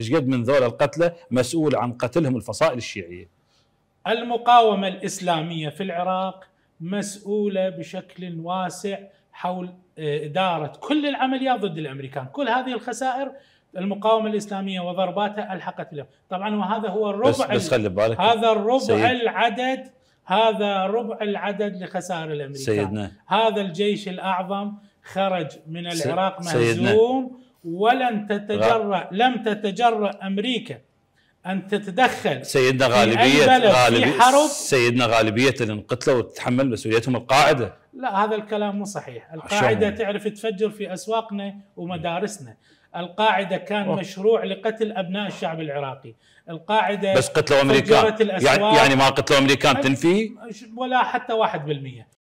ايش قد من ذول القتلى مسؤول عن قتلهم الفصائل الشيعيه المقاومه الاسلاميه في العراق مسؤوله بشكل واسع حول آه، اداره كل العمليات ضد الامريكان، كل هذه الخسائر المقاومه الاسلاميه وضرباتها الحقت لهم طبعا وهذا هو الربع بس, بس خلي بالك هذا الربع سيد. العدد هذا ربع العدد لخسائر الامريكان سيدنا هذا الجيش الاعظم خرج من العراق مهزوم ولن تتجرأ لم تتجرأ أمريكا أن تتدخل سيدنا غالبية غالبية حرب سيدنا غالبية اللي انقتلوا وتتحمل مسؤوليتهم القاعدة لا هذا الكلام مو صحيح القاعدة تعرف تفجر في أسواقنا ومدارسنا القاعدة كان أوه. مشروع لقتل أبناء الشعب العراقي القاعدة بس قتلوا أمريكان يعني ما قتلوا أمريكان تنفي ولا حتى واحد بالمئة